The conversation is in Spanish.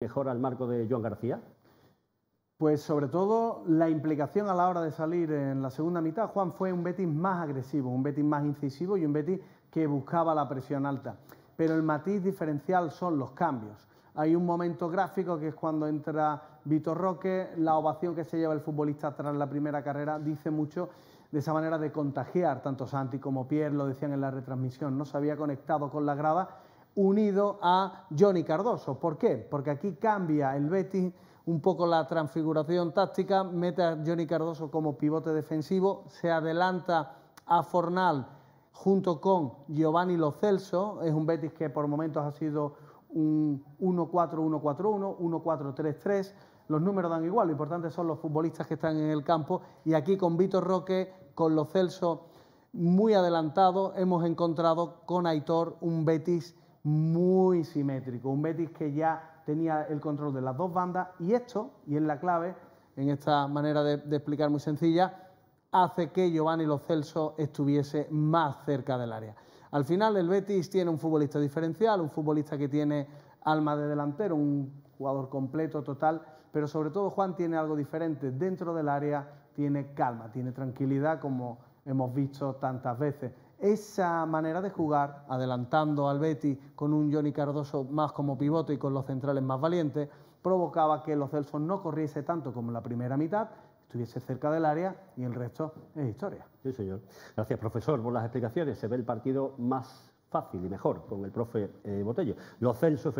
mejora el marco de Joan García? Pues sobre todo la implicación a la hora de salir en la segunda mitad, Juan, fue un Betis más agresivo, un Betis más incisivo y un Betis que buscaba la presión alta. Pero el matiz diferencial son los cambios. Hay un momento gráfico que es cuando entra Vitor Roque, la ovación que se lleva el futbolista tras la primera carrera dice mucho de esa manera de contagiar, tanto Santi como Pierre lo decían en la retransmisión, no se había conectado con la grada unido a Johnny Cardoso. ¿Por qué? Porque aquí cambia el Betis un poco la transfiguración táctica, mete a Johnny Cardoso como pivote defensivo, se adelanta a Fornal junto con Giovanni Lo Celso, es un Betis que por momentos ha sido un 1-4-1-4-1, 1-4-3-3, los números dan igual, lo importante son los futbolistas que están en el campo y aquí con Vitor Roque, con Lo Celso muy adelantado, hemos encontrado con Aitor un Betis muy simétrico. Un Betis que ya tenía el control de las dos bandas y esto, y es la clave, en esta manera de, explicar muy sencilla, hace que Giovanni Lo Celso estuviese más cerca del área. Al final el Betis tiene un futbolista diferencial, un futbolista que tiene alma de delantero, un jugador completo, total, pero sobre todo Juan tiene algo diferente. Dentro del área tiene calma, tiene tranquilidad, como hemos visto tantas veces esa manera de jugar, adelantando al Betis con un Johnny Cardoso más como pivote y con los centrales más valientes, provocaba que los Celsos no corriese tanto como en la primera mitad, estuviese cerca del área y el resto es historia. Sí, señor. Gracias, profesor, por las explicaciones. Se ve el partido más fácil y mejor con el profe eh, Botello. Los Celso,